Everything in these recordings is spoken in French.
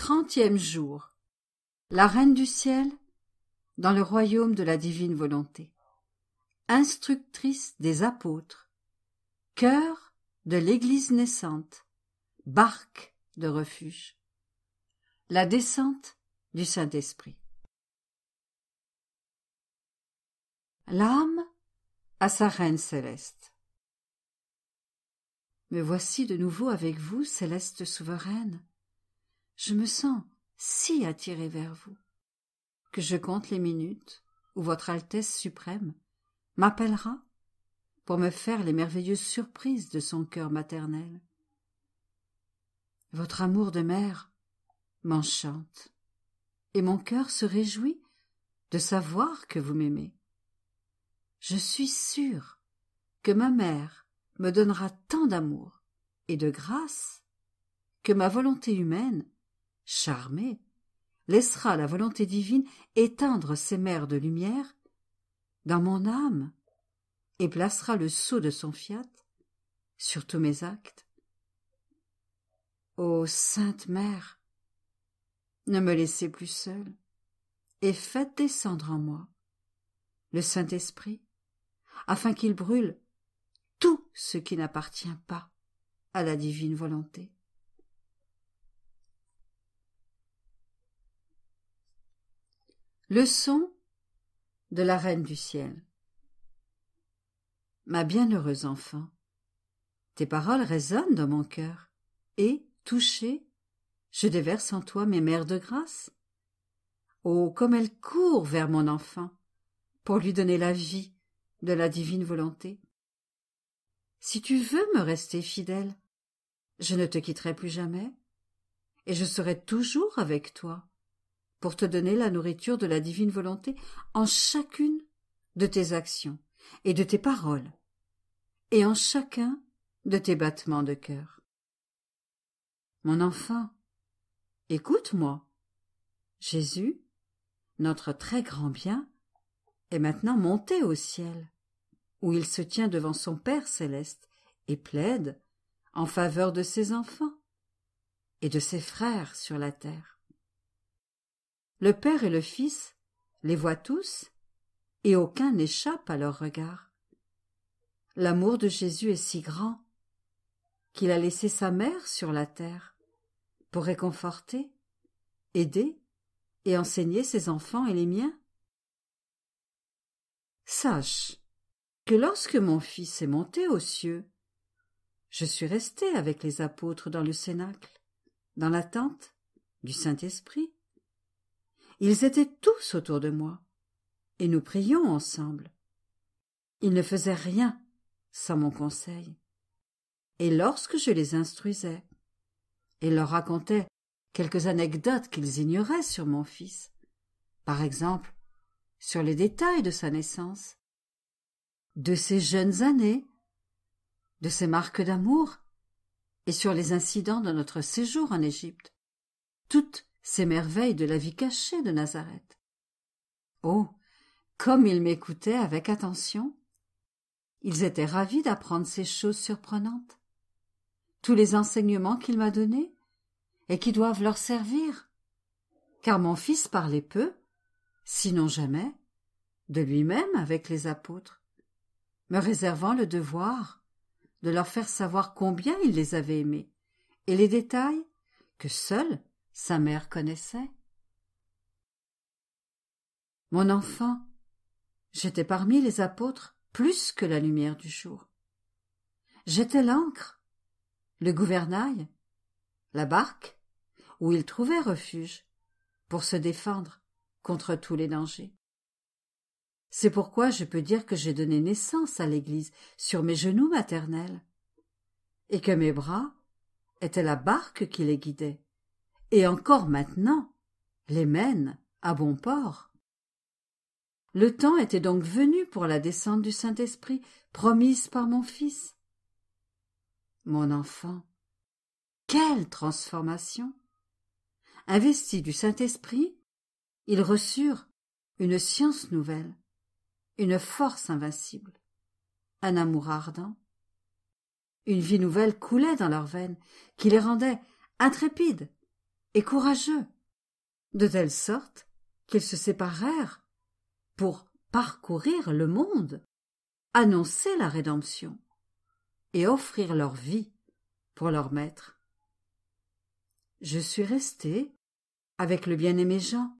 Trentième jour. La Reine du Ciel dans le royaume de la divine volonté. Instructrice des apôtres. Cœur de l'Église naissante. Barque de refuge. La descente du Saint-Esprit. L'âme à sa Reine céleste. Me voici de nouveau avec vous, céleste souveraine, je me sens si attiré vers vous que je compte les minutes où votre Altesse suprême m'appellera pour me faire les merveilleuses surprises de son cœur maternel. Votre amour de mère m'enchante, et mon cœur se réjouit de savoir que vous m'aimez. Je suis sûre que ma mère me donnera tant d'amour et de grâce que ma volonté humaine charmé, laissera la volonté divine éteindre ses mers de lumière dans mon âme et placera le sceau de son fiat sur tous mes actes. Ô Sainte Mère, ne me laissez plus seule et faites descendre en moi le Saint-Esprit afin qu'il brûle tout ce qui n'appartient pas à la divine volonté. Le son de la Reine du Ciel. Ma bienheureuse enfant, tes paroles résonnent dans mon cœur, et, touchée, je déverse en toi mes mères de grâce. Oh, comme elles courent vers mon enfant, pour lui donner la vie de la divine volonté. Si tu veux me rester fidèle, je ne te quitterai plus jamais, et je serai toujours avec toi pour te donner la nourriture de la divine volonté en chacune de tes actions et de tes paroles, et en chacun de tes battements de cœur. Mon enfant, écoute-moi. Jésus, notre très grand bien, est maintenant monté au ciel, où il se tient devant son Père céleste et plaide en faveur de ses enfants et de ses frères sur la terre. Le père et le fils les voient tous, et aucun n'échappe à leur regard. L'amour de Jésus est si grand qu'il a laissé sa mère sur la terre pour réconforter, aider et enseigner ses enfants et les miens. Sache que lorsque mon fils est monté aux cieux, je suis resté avec les apôtres dans le cénacle, dans l'attente du Saint-Esprit, ils étaient tous autour de moi, et nous prions ensemble. Ils ne faisaient rien sans mon conseil. Et lorsque je les instruisais, et leur racontais quelques anecdotes qu'ils ignoraient sur mon fils, par exemple sur les détails de sa naissance, de ses jeunes années, de ses marques d'amour, et sur les incidents de notre séjour en Égypte, toutes ces merveilles de la vie cachée de Nazareth. Oh. Comme ils m'écoutaient avec attention. Ils étaient ravis d'apprendre ces choses surprenantes. Tous les enseignements qu'il m'a donnés, et qui doivent leur servir. Car mon fils parlait peu, sinon jamais, de lui-même avec les apôtres, me réservant le devoir de leur faire savoir combien il les avait aimés, et les détails que seul sa mère connaissait. Mon enfant, j'étais parmi les apôtres plus que la lumière du jour. J'étais l'ancre, le gouvernail, la barque, où ils trouvaient refuge pour se défendre contre tous les dangers. C'est pourquoi je peux dire que j'ai donné naissance à l'Église sur mes genoux maternels, et que mes bras étaient la barque qui les guidait et encore maintenant, les mène à bon port. Le temps était donc venu pour la descente du Saint-Esprit promise par mon fils. Mon enfant, quelle transformation Investis du Saint-Esprit, ils reçurent une science nouvelle, une force invincible, un amour ardent. Une vie nouvelle coulait dans leurs veines, qui les rendait intrépides, courageux, de telle sorte qu'ils se séparèrent pour parcourir le monde, annoncer la rédemption et offrir leur vie pour leur maître. Je suis resté avec le bien-aimé Jean,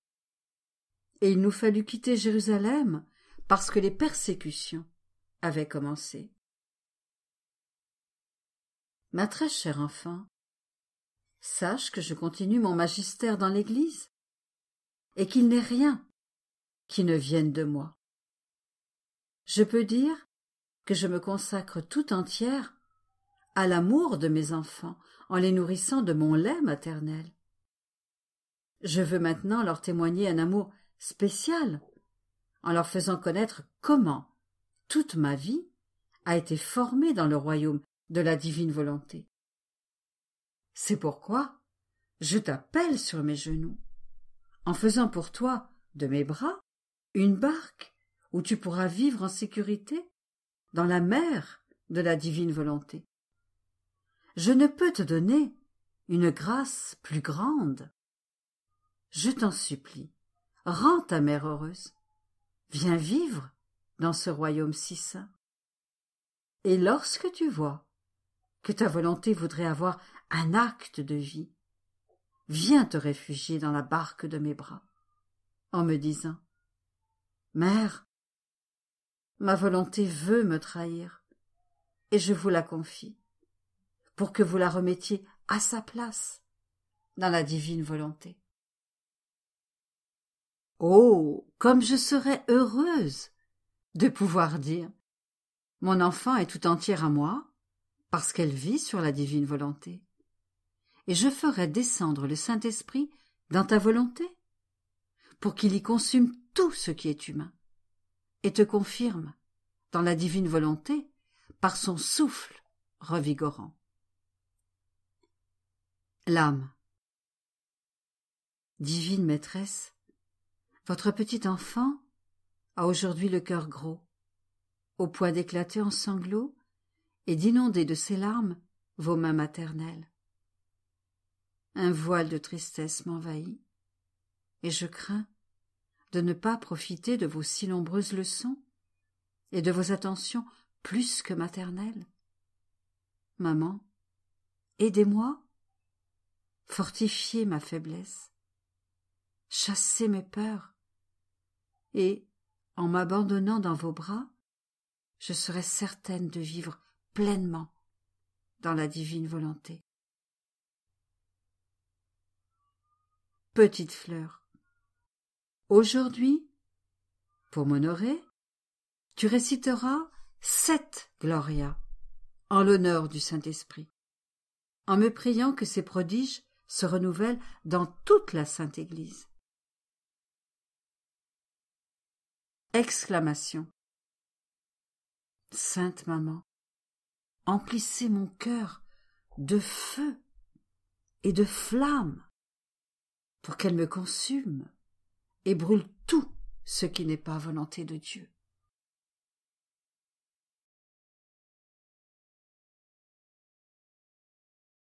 et il nous fallut quitter Jérusalem parce que les persécutions avaient commencé. Ma très chère enfant, sache que je continue mon magistère dans l'Église, et qu'il n'est rien qui ne vienne de moi. Je peux dire que je me consacre tout entière à l'amour de mes enfants en les nourrissant de mon lait maternel. Je veux maintenant leur témoigner un amour spécial en leur faisant connaître comment toute ma vie a été formée dans le royaume de la divine volonté. C'est pourquoi je t'appelle sur mes genoux, en faisant pour toi, de mes bras, une barque où tu pourras vivre en sécurité, dans la mer de la divine volonté. Je ne peux te donner une grâce plus grande. Je t'en supplie, rends ta mère heureuse. Viens vivre dans ce royaume si saint. Et lorsque tu vois que ta volonté voudrait avoir un acte de vie, viens te réfugier dans la barque de mes bras, en me disant Mère, ma volonté veut me trahir, et je vous la confie, pour que vous la remettiez à sa place, dans la divine volonté. Oh. Comme je serais heureuse de pouvoir dire Mon enfant est tout entière à moi, parce qu'elle vit sur la divine volonté et je ferai descendre le Saint-Esprit dans ta volonté, pour qu'il y consume tout ce qui est humain, et te confirme dans la divine volonté par son souffle revigorant. L'âme. Divine maîtresse, votre petit enfant a aujourd'hui le cœur gros, au point d'éclater en sanglots et d'inonder de ses larmes vos mains maternelles un voile de tristesse m'envahit, et je crains de ne pas profiter de vos si nombreuses leçons et de vos attentions plus que maternelles. Maman, aidez-moi, fortifiez ma faiblesse, chassez mes peurs, et, en m'abandonnant dans vos bras, je serai certaine de vivre pleinement dans la divine volonté. petite fleur. Aujourd'hui, pour m'honorer, tu réciteras sept Gloria en l'honneur du Saint-Esprit, en me priant que ces prodiges se renouvellent dans toute la Sainte Église. Exclamation Sainte Maman, emplissez mon cœur de feu et de flamme pour qu'elle me consume et brûle tout ce qui n'est pas volonté de Dieu.